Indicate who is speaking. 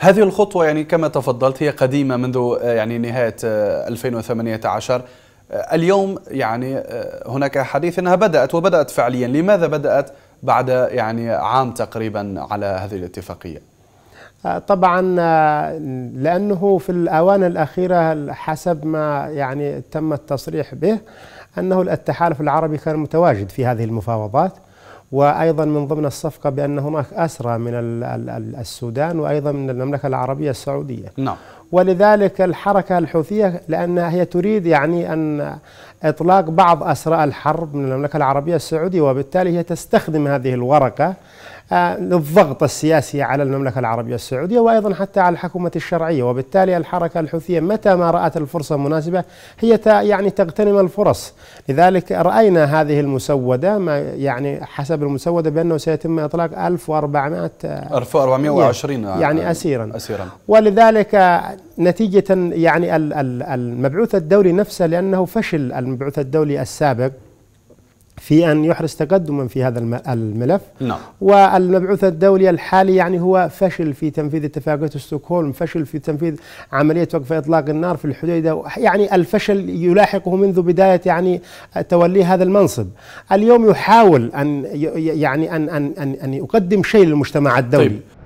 Speaker 1: هذه الخطوة يعني كما تفضلت هي قديمة منذ آه، يعني نهاية 2018 آه، آه، اليوم يعني هناك حديث أنها بدأت وبدأت فعليا لماذا بدأت بعد يعني عام تقريبا على هذه الاتفاقية
Speaker 2: طبعا لأنه في الأوان الأخيرة حسب ما يعني تم التصريح به أنه التحالف العربي كان متواجد في هذه المفاوضات وأيضا من ضمن الصفقة بأن هناك أسرى من السودان وأيضا من المملكة العربية السعودية نعم ولذلك الحركة الحوثية لأنها هي تريد يعني أن إطلاق بعض أسراء الحرب من المملكة العربية السعودية وبالتالي هي تستخدم هذه الورقة آه، للضغط السياسي على المملكة العربية السعودية وأيضا حتى على الحكومة الشرعية وبالتالي الحركة الحوثية متى ما رأت الفرصة مناسبة هي يعني تغتنم الفرص لذلك رأينا هذه المسودة ما يعني حسب المسودة بأنه سيتم إطلاق 1400 1420 آه، يعني أسيرا أسيرا ولذلك نتيجة يعني المبعوث الدولي نفسه لأنه فشل المبعوث الدولي السابق في أن يحرز تقدما في هذا الملف نعم. والمبعوث الدولي الحالي يعني هو فشل في تنفيذ اتفاقية ستوكهولم فشل في تنفيذ عملية وقف إطلاق النار في الحديدة يعني الفشل يلاحقه منذ بداية يعني تولي هذا المنصب اليوم يحاول أن يعني أن أن أن, أن يقدم شيء للمجتمع الدولي طيب.